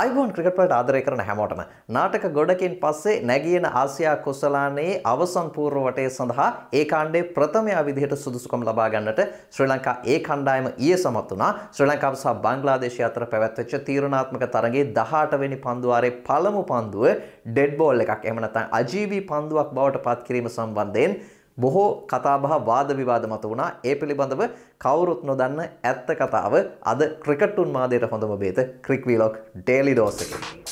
අයිබෝන් ක්‍රිකට්ලට ආදරය කරන හැමෝටම නාටක ගොඩකින් පස්සේ නැගියන ආසියා කුසලානයේ අවසන් පූර්ව වටේ සඳහා ඒ කාණ්ඩේ ප්‍රථමයා විදිහට සුදුසුකම් ලබා ගන්නට ශ්‍රී ලංකා ඒ කණ්ඩායම ඊයේ සමත් වුණා ශ්‍රී ලංකාව සහ බංග්ලාදේශය අතර පැවැත්වෙච්ච තීරණාත්මක තරගයේ 18 වෙනි පන්දුවාරේ පළමු පන්දුව ඩෙඩ් බෝල් එකක් එහෙම නැත්නම් අජීවී පන්දුවක් බවට පත් කිරීම සම්බන්ධයෙන් බොහෝ කතාබහ වාද විවාද මත වුණා. ඒ පිළිබඳව කවුරුත් නොදන්න ඇත්ත කතාව අද ක්‍රිකට් උන්මාදයට හොඳම බේත ක්‍රික් වීලොක් ඩේලි දෝස් එකේ.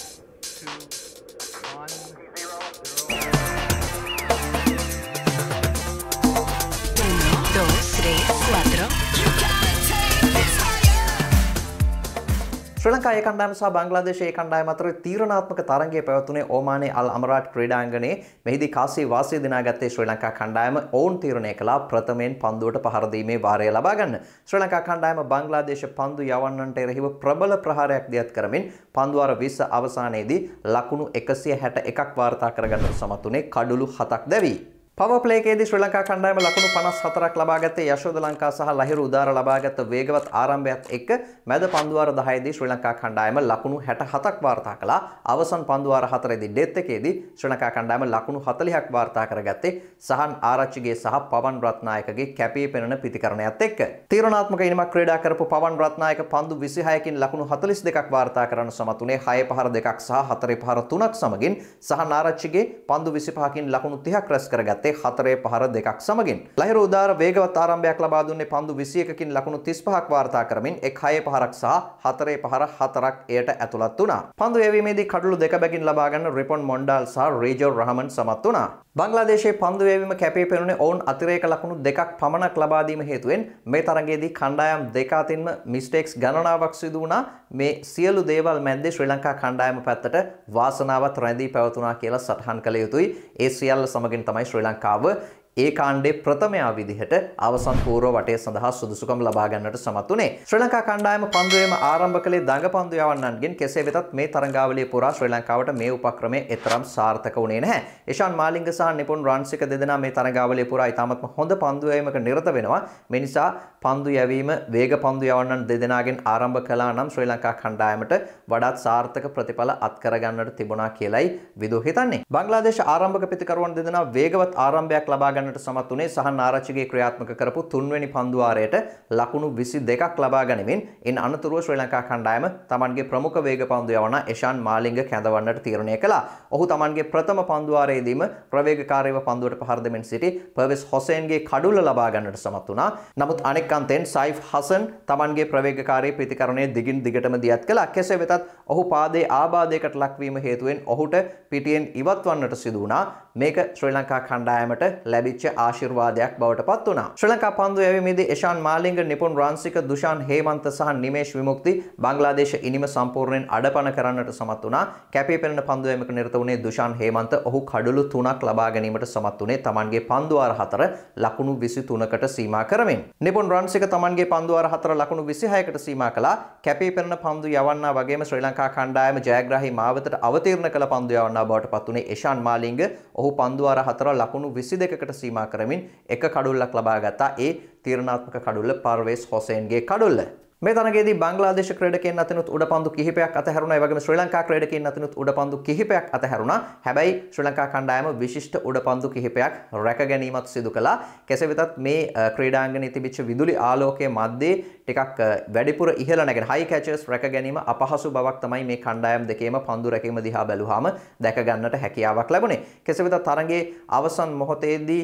ශ්‍රී ලංකා ඒ කණ්ඩායම සහ බංග්ලාදේශ ඒ කණ්ඩායම අතර තීරණාත්මක තරගය පැවතුනේ ඕමානේ අල් අමරාට් ක්‍රීඩාංගණයේ. මෙහිදී කාසි වාසිය දිනාගත්තේ ශ්‍රී ලංකා කණ්ඩායම ඔවුන් තීරණය කළා ප්‍රථමයෙන් පන්දුවට පහර දීමේ වාරය ලබා ගන්න. ශ්‍රී ලංකා කණ්ඩායම බංග්ලාදේශ පන්දු යවන්නන්ට එරෙහිව ප්‍රබල ප්‍රහාරයක් දියත් කරමින් පන්දු අර 20 අවසානයේදී ලකුණු 161ක් වාර්තා කරගන්නට සමත් වුණේ කඩලු 7ක් දැවී පවපලේකේද ශ්‍ර ලංකා කණ්ඩායම ලකුණු 54ක් ලබා ගත්තේ යශෝද ලංකා සහ ලහිරු උදාර ලබාගත් වේගවත් ආරම්භයත් එක්ක මැද පන්දුවාර 10 දී ශ්‍රී ලංකා කණ්ඩායම ලකුණු 67ක් වාර්තා කළා. අවසන් පන්දුවාර 4 දී ඩෙත් එකේදී ශ්‍රී ලංකා කණ්ඩායම ලකුණු 40ක් වාර්තා කරගත්තේ සහන් ආරච්චිගේ සහ පවන් රත්නායකගේ කැපී පෙනෙන පිතිකරණයත් එක්ක. තීරණාත්මක ඉනිමක් ක්‍රීඩා කරපු පවන් රත්නායක පන්දු 26කින් ලකුණු 42ක් වාර්තා කරන සමතුනේ 6 පහර 2ක් සහ 4 පහර 3ක් සමගින් සහන් ආරච්චිගේ පන්දු 25කින් ලකුණු 30ක් රැස් කරගත්තා. ඇත්තේ හතරේ පහර දෙකක් සමගින්. ලහිර උදාර වේගවත් ආරම්භයක් ලබා දුන්නේ පන්දු 21කින් ලකුණු 35ක් වාර්තා කරමින් එක් හයේ පහරක් සහ හතරේ පහර හතරක් එයට ඇතුළත් වුණා. පන්දු යැවීමේදී කඩළු දෙක බැගින් ලබා ගන්න රිපොන් මොන්ඩාල් සහ රේජෝ රහමන් සමත් වුණා. බංගලාදේශයේ පන්දු යැවීම කැපී පෙනුනේ ඔවුන් අතිරේක ලකුණු දෙකක් පමණක් ලබා දීම හේතුවෙන් මේ තරගයේදී කණ්ඩායම් දෙක අතින්ම මිස්ටේක්ස් ගණනාවක් සිදු වුණා. මේ සියලු දේවල් මැද්දේ ශ්‍රී ලංකා කණ්ඩායම පැත්තට වාසනාවත් රැඳී පැවතුණා කියලා සටහන් කළ යුතුයි. ඒ සියල්ල සමගින් තමයි ශ්‍රී கவர்னருக்காக ඒ කාණ්ඩේ ප්‍රථමයා විදිහට අවසන් පූර්ව වටය සඳහා සුදුසුකම් ලබා ගන්නට සමත් වුණේ. ශ්‍රී ලංකා කණ්ඩායම පන්දුවේම ආරම්භ කළේ දඟපන්දු යවන්නන්ගෙන් කෙසේ වෙතත් මේ තරඟාවලිය පුරා ශ්‍රී ලංකාවට මේ උපක්‍රමය එතරම් සාර්ථක වුණේ නැහැ. ඉෂාන් මාලිංග සහ නිපුන් රාන්සික දෙදෙනා මේ තරඟාවලිය පුරා ඉතාමත්ම හොඳ පන්දු යැවීමක නිරත වෙනවා. මේ නිසා පන්දු යැවීම වේග පන්දු යවන්නන් දෙදෙනාගෙන් ආරම්භ කළා නම් ශ්‍රී ලංකා කණ්ඩායමට වඩාත් සාර්ථක ප්‍රතිඵල අත්කර ගන්නට තිබුණා කියලයි විදු හිතන්නේ. බංග්ලාදේශ ආරම්භක පිතිකරුවන් දෙදෙනා වේගවත් ආරම්භයක් ලබා ගන්නට සමත් වුණේ සහන් ආරච්චිගේ ක්‍රියාත්මක කරපු තුන්වැනි පන්දුවාරයට ලකුණු 22ක් ලබා ගනිමින් ඉන් අනතුරුව ශ්‍රී ලංකා කණ්ඩායම තමන්ගේ ප්‍රමුඛ වේග පන්දු යවන එෂාන් මාලිංග කැඳවන්නට තීරණය කළා. ඔහු තමන්ගේ ප්‍රථම පන්දුවාරයේදීම ප්‍රවේගකාරීව පන්දුවට පහර දෙමින් සිටි පර්විස් හොසේන්ගේ කඩුල්ල ලබා ගන්නට සමත් වුණා. නමුත් අනෙක් අන්තෙන් සයිෆ් හසන් තමන්ගේ ප්‍රවේගකාරී ප්‍රතිකරණය දිගින් දිගටම දියත් කළා. කෙසේ වෙතත් ඔහු පාදේ ආබාධයකට ලක්වීම හේතුවෙන් ඔහුට පිටියෙන් ඉවත් වන්නට සිදු වුණා. මේක ශ්‍රී ලංකා කණ්ඩායමට ලැබිච්ච ආශිර්වාදයක් බවට පත් වුණා. ශ්‍රී ලංකා පන්දු ඇවිමේදී ඒෂාන් මාලිංග නිපුන් රාන්සික දුෂාන් හේමන්ත සහ නිමේෂ් විමුක්ති බංග්ලාදේශ ඉනිම සම්පූර්ණයෙන් අඩපණ කරන්නට සමත් වුණා. කැපී පෙනෙන පන්දු ඇමක නිරත වුණේ දුෂාන් හේමන්ත ඔහු කඩලු 3ක් ලබා ගැනීමට සමත් වුණේ Tamanගේ පන්දු අර 4 ලකුණු 23කට සීමා කරමින්. නිපුන් රාන්සික Tamanගේ පන්දු අර 4 ලකුණු 26කට සීමා කළා. කැපී පෙනෙන පන්දු යවන්නා වගේම ශ්‍රී ලංකා කණ්ඩායම ජයග්‍රාහී මාවතට අවතීර්ණ කළ පන්දු යවන්නා බවට පත් වුණේ ඒෂාන් මාලිංග ඔහු පන්දුවාර හතර ලකුණු විසි දෙකකට සීමා කරමින් එක කඩුල්ලක් ලබා ගත්තා ඒ තීරණාත්මක කඩුල්ල පර්වේස් හොසේන්ගේ කඩුල්ල. මේ තරගේදී බංග්ලාදේශ ක්‍රීඩකයන් අතරිනුත් උඩපන්දු කිහිපයක් අතහැරුණා. ඒ වගේම ශ්‍රී ලංකා ක්‍රීඩකයන් අතරිනුත් උඩපන්දු කිහිපයක් අතහැරුණා. හැබැයි ශ්‍රී ලංකා කණ්ඩායම විශිෂ්ට උඩපන්දු කිහිපයක් රැක ගැනීමත් සිදු කළා. කෙසේ වෙතත් මේ ක්‍රීඩාංගණයේ තිබිච්ච විදුලි ආලෝකයේ මැද්දේ ටිකක් වැඩිපුර ඉහළ නැගෙන හයි කැචර්ස් රැක ගැනීම අපහසු බවක් තමයි මේ කණ්ඩායම් දෙකේම පන්දු රැකීම දිහා බැලුවාම දැක ගන්නට හැකියාවක් ලැබුණේ. කෙසේ වෙතත් තරගයේ අවසන් මොහොතේදී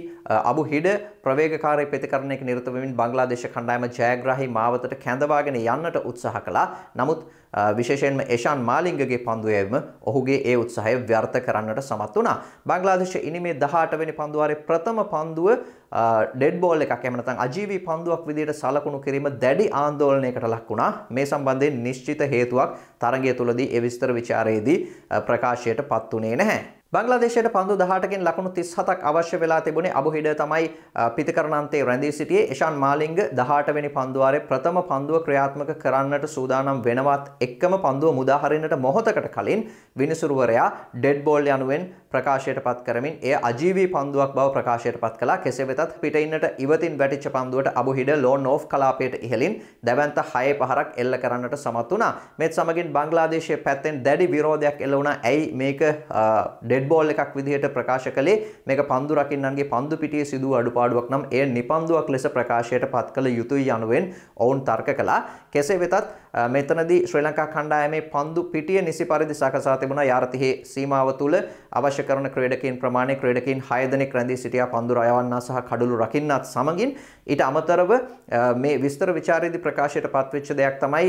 අබු හිඩ ප්‍රවේගකාරී ප්‍රතිකරණයක නිරත වෙමින් බංග්ලාදේශ කණ්ඩායම ජයග්‍රාහී මාවතට කැඳවාගෙන යන්නට උත්සාහ කළා. නමුත් විශේෂයෙන්ම ඒෂාන් මාලිංගගේ පන්දුවේම ඔහුගේ ඒ උත්සාහය ව්‍යර්ථ කරන්නට සමත් වුණා. බංග්ලාදේශ ඉනිමේ 18 වෙනි පන්දුවාරේ ප්‍රථම පන්දුව ඩෙඩ් බෝල් එකක් එහෙම නැත්නම් අජීවී පන්දුවක් විදිහට සලකුණු කිරීම දැඩි ආందోලනයකට ලක් වුණා. මේ සම්බන්ධයෙන් නිශ්චිත හේතුවක් තරගය තුලදී ඒ විස්තර ਵਿਚාරයේදී ප්‍රකාශයට පත් වුණේ නැහැ. බංගලාදේශයට පන්දු දහටකින් ලකුණු තිස් හතක් අවශ්‍ය වෙලා තිබුණේ අබුහිඩ තමයි පිතිකරණන්තේ රැඳී සිටියේ එෂාන් මාලිංග දහටවැනි පන්දුවාරේ ප්‍රථම පන්දුව ක්‍රියාත්මක කරන්නට සූදානම් වෙනවත් එක්කම පන්දුව මුදාහරින්නට මොහොතකට කලින් විනිසුරුවරයා ඩෙඩ් බෝල් යනුවෙන් ප්‍රකාශයට පත් කරමින් එය අජීවී පන්දුවක් බව ප්‍රකාශයට පත් කළා කෙසේ වෙතත් පිටඉන්නට ඉවතින් වැටිච්ච පන්දුවට අබුහිඩ ලෝන් ඕෆ් කලාපයට ඉහලින් දැවන්ත හයේ පහරක් එල්ල කරන්නට සමත් වුණා මෙත් සමගින් බංගලාදේශය පැත්තෙන් දැඩි විරෝධයක් එල්ල වුණා ඇයි මේක ඩෙඩ් රෙඩ් බෝල් එකක් විදිහට ප්‍රකාශ කළේ මේක පන්දු රකින්නන්ගේ පන්දු පිටියේ සිදු අඩුපාඩුවක් නම් එය නිපන්දුවක් ලෙස ප්‍රකාශයට පත් කළ යුතුයි යනුවෙන් ඔවුන් තර්ක කළා. කෙසේ වෙතත් මෙතනදී ශ්‍රී ලංකා කණ්ඩායමේ පන්දු පිටිය නිසි පරිදි සකසා තිබුණා යාරතිහි සීමාව තුළ අවශ්‍ය කරන ක්‍රීඩකයන් ප්‍රමාණය ක්‍රීඩකයන් 6 දෙනෙක් රැඳී සිටියා පන්දු රයවන්නා සහ කඩළු රකින්නත් සමගින් ඊට අමතරව මේ විස්තර ਵਿਚාරයේදී ප්‍රකාශයට පත්වෙච්ච දෙයක් තමයි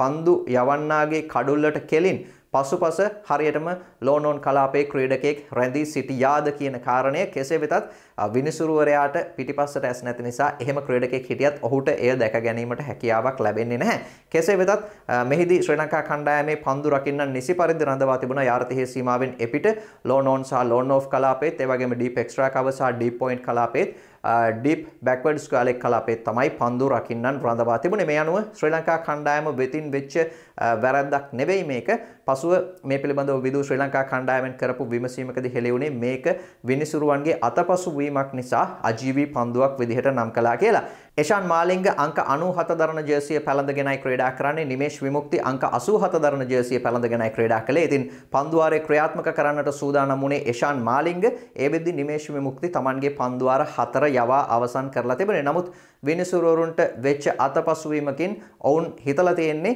පන්දු යවන්නාගේ කඩුල්ලට කෙලින් පසුපස හරියටම ලෝනෝන් කලාපයේ ක්‍රීඩකයෙක් රැඳී සිටියාද කියන කාරණය කෙසේ වෙතත් විනිසුරුවරයාට පිටිපස්සට ඇස් නැති නිසා එහෙම ක්‍රීඩකයෙක් හිටියත් ඔහුට එය දැක ගැනීමට හැකියාවක් ලැබෙන්නේ නැහැ. කෙසේ වෙතත් මෙහිදී ශ්‍රී ලංකා කණ්ඩායමේ පන්දු රකින්න නිසි පරිදි රඳවා තිබුණා යාර්තිහේ සීමාවෙන් එපිට ලෝනෝන් සහ ලෝන් ඕෆ් කලාපයේත් ඒ වගේම ඩීප් එක්ස්ට්‍රා කවර් සහ ඩීප් පොයින්ට් කලාපයේත් ඩිප් බැක්වඩ් ස්කාලෙක් කලාපේ තමයි පන්දු රකින්නන් රඳවා තිබුණේ මේ අනුව ශ්‍රී ලංකා කණ්ඩායම වෙතින් වෙච්ච වැරද්දක් නෙවෙයි මේක පසුව මේ පිළිබඳව විදු ශ්‍රී ලංකා කණ්ඩායමෙන් කරපු විමසීමකදී හෙළිවුණේ මේක විනිසුරුවන්ගේ අතපසු වීමක් නිසා අජීවී පන්දුවක් විදිහට නම් කළා කියලා. එෂාන් මාලිංග අංක 97 දරන ජර්සිය පැළඳගෙනයි ක්‍රීඩා කරන්නේ. නිමේෂ් විමුක්ති අංක 87 දරන ජර්සිය පැළඳගෙනයි ක්‍රීඩා කළේ. ඉතින් පන්දුවාරේ ක්‍රියාත්මක කරන්නට සූදානම් වුණේ එෂාන් මාලිංග. ඒ වෙද්දී නිමේෂ් විමුක්ති Tamanගේ පන්දුවාර 4 යවා අවසන් කරලා තිබුණේ. නමුත් විනිසුරුවරුන්ට වෙච්ච අතපසු වීමකින් ඔවුන් හිතලා තියෙන්නේ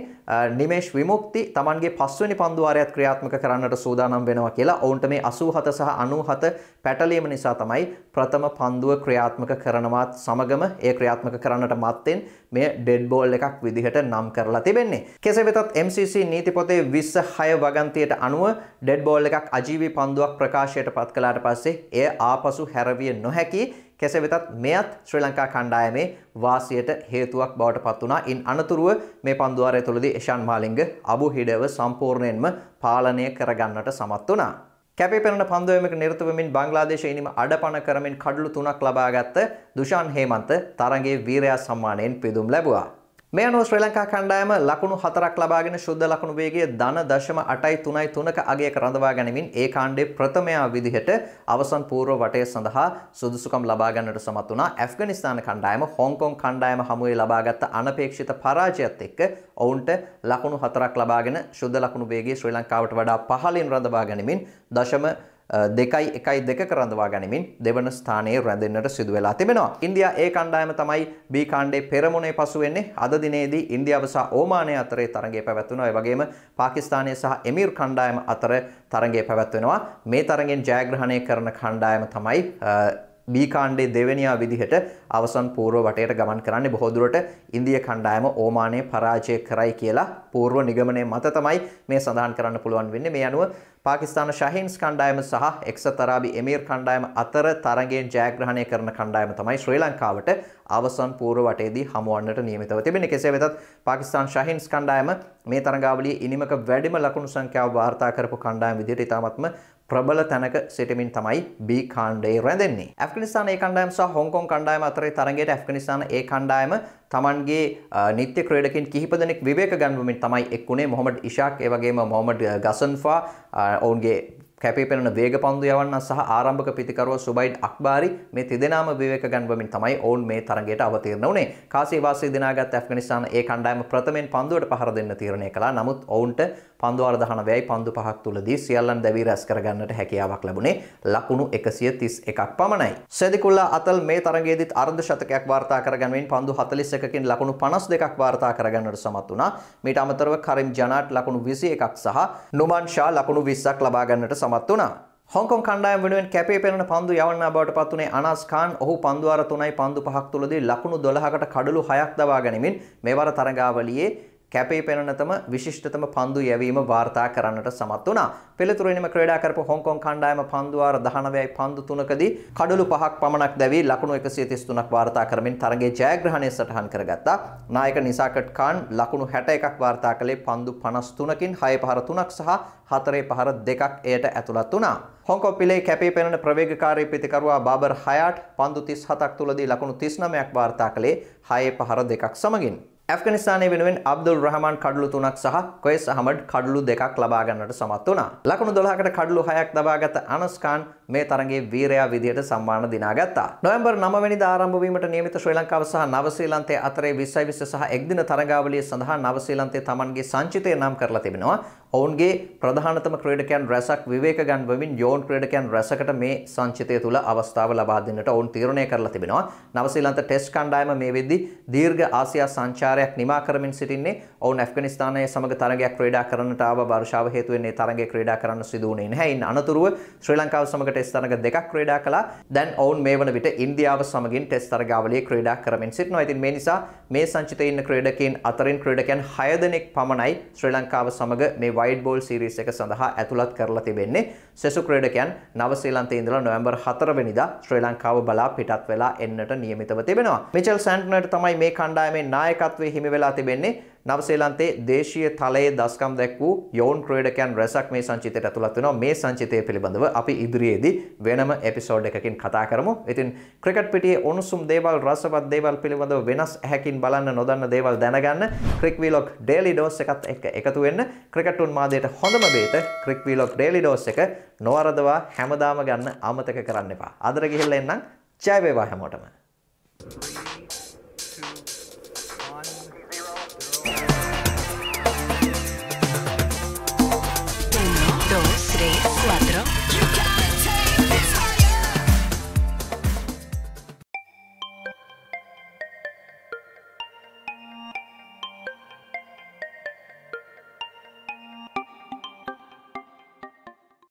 නිමේෂ් විමුක්ති Tamanගේ පස්වෙනි පන්දුවාරයත් ක්‍රියාත්මක කරන්නට සූදානම් වෙනවා කියලා ඔවුන්ට මේ 87 සහ 97 පැටලීම නිසා තමයි ප්‍රථම පන්දුව ක්‍රියාත්මක කරනවත් සමගම එය ක්‍රියාත්මක කරන්නට මත්තෙන් මේ ඩෙඩ් බෝල් එකක් විදිහට නම් කරලා තිබෙන්නේ. කෙසේ වෙතත් MCC නීති පොතේ 26 වගන්තියට අනුව ඩෙඩ් බෝල් එකක් අජීවී පන්දුවක් ප්‍රකාශයට පත් කළාට පස්සේ එය ආපසු හැරවිය නොහැකි කෙසේ වෙතත් මෙයත් ශ්‍රී ලංකා කණ්ඩායමේ වාසියට හේතුවක් බවට පත් වුණා. ඉන් අනතුරුව මේ පන්දුවාරය තුළදී එෂාන් මාලිංග අබුහිඩව සම්පූර්ණයෙන්ම පාලනය කරගන්නට සමත් වුණා. කැපේ පෙනෙන පන්දුවමක නිරත වෙමින් බංග්ලාදේශයේනීම අඩපණ කරමින් කඩලු තුනක් ලබාගත් දුෂාන් හේමන්ත තරගයේ වීරයා සම්මානයෙන් පිදුම් ලැබුවා. මේ අනුව ශ්‍රී ලංකා කණ්ඩායම ලකුණු හතරක් ලබාගෙන ශුද්ධ ලකුණු වේගය ධන දශම 8.33ක අගයක රඳවා ගැනීමෙන් ඒ කාණ්ඩයේ ප්‍රථමයා විදිහට අවසන් පූර්ව වටය සඳහා සුදුසුකම් ලබා ගන්නට සමත් වුණා. ඇෆ්ගනිස්තාන කණ්ඩායම හොංකොං කණ්ඩායම හමුවේ ලබාගත් අනපේක්ෂිත පරාජයත් එක්ක ඔවුන්ට ලකුණු හතරක් ලබාගෙන ශුද්ධ ලකුණු වේගය ශ්‍රී ලංකාවට වඩා පහළින් රඳවා ගැනීමෙන් දශම 0.33 දෙකයි එකයි දෙක කරඳවා ගැනීමින් දෙවන ස්ථානයේ රැඳෙන්නට සිදු වෙලා තිබෙනවා. ඉන්දියා ඒ කණ්ඩායම තමයි B කාණ්ඩේ පෙරමුණේ පසු වෙන්නේ. අද දිනේදී ඉන්දියාව සහ ඕමානය අතරේ තරගය පැවැත්වුණා. ඒ වගේම පාකිස්තානය සහ එමීර් කණ්ඩායම අතර තරගය පැවැත්වෙනවා. මේ තරගෙන් ජයග්‍රහණය කරන කණ්ඩායම තමයි B කාණ්ඩේ දෙවැනියා විදිහට අවසන් පූර්ව වටයට ගමන් කරන්නේ බොහෝ දුරට ඉන්දිය කණ්ඩායම ඕමානය පරාජය කරයි කියලා පූර්ව නිගමනය මත තමයි මේ සඳහන් කරන්න පුළුවන් වෙන්නේ. මේ අනුව පාකිස්ාන ශහින්ස් කණ්ඩායම සහ එක්සතරාබි එමීර් කණ්ඩායම අතර තරගෙන් ජයග්‍රහණය කරන කණ්ඩායම තමයි ශ්‍රී ලංකාවට අවසන් පූර්ව වටේදී හමුවන්නට නියමිතව තිබෙන කෙසේ වෙතත් පාකිස්ාන් ශහින්ස් කණ්ඩායම මේ තරගාවලිය ඉනිමක වැඩිම ලකුණු සංඛ්‍යාව වාර්තා කරපු කණ්ඩායම විදිහට ඉතාමත්ම ප්‍රබල තැනක සිටමින් තමයි B කාණ්ඩයේ රැඳෙන්නේ. ඇෆ්ගනිස්තාන ඒ කණ්ඩායම සහ හොංකොං කණ්ඩායම අතරේ තරගයට ඇෆ්ගනිස්තාන ඒ කණ්ඩායම තමන්ගේ නිත්‍ය ක්‍රීඩකින් කිහිප දෙනෙක් විවේක ගන්වමින් තමයි එක්ුණේ මොහොමඩ් ඉෂාක් ඒ වගේම මොහොමඩ් ගසන්ෆා ඔවුන්ගේ කැපී පෙනෙන වේග පන්දු යවන්න සහ ආරම්භක පිතිකරුව සුබයිඩ් අක්බාරි මේ තිදෙනාම විවේක ගන්වමින් තමයි ඔවුන් මේ තරගයට අවතීර්ණ වුණේ. කාසී වාසී දිනාගත් ඇෆ්ගනිස්තාන ඒ කණ්ඩායම ප්‍රථමයෙන් පන්දුවට පහර දෙන්න තීරණය කළා. නමුත් ඔවුන්ට පන්දු 419යි පන්දු 5ක් තුලදී සියල්ලන් දැවී රැස් කරගන්නට හැකියාවක් ලැබුණේ ලකුණු 131ක් පමණයි. සෙදිකුල්ලා අතල් මේ තරගයේදීත් අර්ධ ශතකයක් වාර්තා කරගන්වමින් පන්දු 41කින් ලකුණු 52ක් වාර්තා කරගන්නට සමත් වුණා. මීට අමතරව කරිම් ජනාට් ලකුණු 21ක් සහ නුමන් ෂා ලකුණු 20ක් ලබා ගන්නට සමත් සමත් වනා. හොකො කණ්ඩායම් වෙනුවෙන් කැපේ පෙරෙන පන්දු යවන්න බවට පත්වනේ අනස්කාන් ඔහු පන්දුවර තුනයි පන්දු පහක් තුළදී ලකුණු දොළහකට කඩළු හයක් දවා ගැනීමෙන් මෙවර තරගාවලියේ කැපී පෙනෙනතම විශිෂ්ටතම පන්දු යැවීම වාර්තා කරන්නට සමත් වුණා. පෙළතුරෙනම ක්‍රීඩා කරපු හොංකොං කණ්ඩායම පන්දුවාර 19යි පන්දු තුනකදී කඩලු පහක් පමණක් දැවී ලකුණු 133ක් වාර්තා කරමින් තරගයේ ජයග්‍රහණය සටහන් කරගත්තා. නායක නිසාකට් ඛාන් ලකුණු 61ක් වාර්තා කළේ පන්දු 53කින් 6 පහර 3ක් සහ 4 පහර 2ක් එයට ඇතුළත් වුණා. හොංකොං පිලේ කැපී පෙනෙන ප්‍රවේගකාරී පිතිකරුවා බාබර් හයාට් පන්දු 37ක් තුලදී ලකුණු 39ක් වාර්තා කළේ 6 පහර 2ක් සමගින්. ඇෆගනිස්ානය වෙනුවෙන් අබ්දුල් රහමන් කඩලු තුනක් සහ කොයි සහමට කඩලු දෙකක් ලබාගන්නට සමත් වනා. ලකුණු දොලාකට කඩලු හයක් දබාගත අනස්කාන් මේ තරගේ වීරයා විදියට සම්මාන දිනාගත්තා. නොවැම්බර් 9 වෙනිදා ආරම්භ වීමට නියමිත ශ්‍රී ලංකාව සහ නව ශ්‍රී ලංකේ අතරේ 20 20 සහ එක්දින තරගාවලිය සඳහා නව ශ්‍රී ලංකේ තමන්ගේ සංචිතය නම් කරලා තිබෙනවා. ඔවුන්ගේ ප්‍රධානතම ක්‍රීඩකයන් රැසක් විවේක ගන්වමින් යෝන් ක්‍රීඩකයන් රැසකට මේ සංචිතය තුළ අවස්ථාව ලබා දෙන්නට ඔවුන් තීරණය කරලා තිබෙනවා. නවසීලන්ත ටෙස්ට් කණ්ඩායම මේ වෙද්දී දීර්ඝ ආසියා සංචාරයක් නිමා කරමින් සිටින්නේ. ඔවුන් ඇෆ්ගනිස්තානය සමග තරගයක් ක්‍රීඩා කරන්නට ආව වර්ෂාව හේතුවෙන් ඒ තරගය ක්‍රීඩා කරන්න සිදු වුණේ නැහැ. ඉන් අනතුරුව ශ්‍රී ලංකාව සමග ටෙස්ට් තරග දෙකක් ක්‍රීඩා කළා. දැන් ඔවුන් මේ වන විට ඉන්දියාව සමගින් ටෙස්ට් තරගාවලියේ ක්‍රීඩා කරමින් සිටිනවා. ඉතින් මේ නිසා මේ සංචිතයේ ඉන්න ක්‍රීඩකයන් අතරින් ක්‍රීඩකයන් 6 දෙනෙක් පමණයි ශ්‍රී ලංකාව සමග මේ වයිඩ් බෝල් සීරීස් එක සඳහා ඇතුළත් කරලා තිබෙන්නේ සෙසු ක්‍රීඩකයන් නව ශ්‍රී ලංකාවේ ඉඳලා නොවැම්බර් 4 වෙනිදා ශ්‍රී ලංකාව බලා පිටත් වෙලා එන්නට නියමිතව තිබෙනවා. මිචෙල් සැන්ට්නර්ට තමයි මේ කණ්ඩායමේ නායකත්වයේ හිමි වෙලා තිබෙන්නේ. නවසේලන්තේ දේශීය තලයේ දස්කම් දැක් වූ යෝන් ක්‍රේඩකයන් රැසක් මේ සංචිතයට ඇතුළත් වෙනවා. මේ සංචිතය පිළිබඳව අපි ඉදිරියේදී වෙනම එපිසෝඩ් එකකින් කතා කරමු. ඉතින් ක්‍රිකට් පිටියේ උණුසුම් දේවල් රසවත් දේවල් පිළිබඳව වෙනස් ඇහැකින් බලන්න නොදන්න දේවල් දැනගන්න ක්‍රික් වීලොග් ඩේලි ඩෝස් එකත් එක්ක එකතු වෙන්න ක්‍රිකට්ටුන් මාදයට හොඳම බේත ක්‍රික් වීලොග් ඩේලි ඩෝස් එක නොවරදවා හැමදාම ගන්න අමතක කරන්න එපා. අදර ගිහිල්ලා එන්නම් ජය වේවා හැමෝටම. Thank you.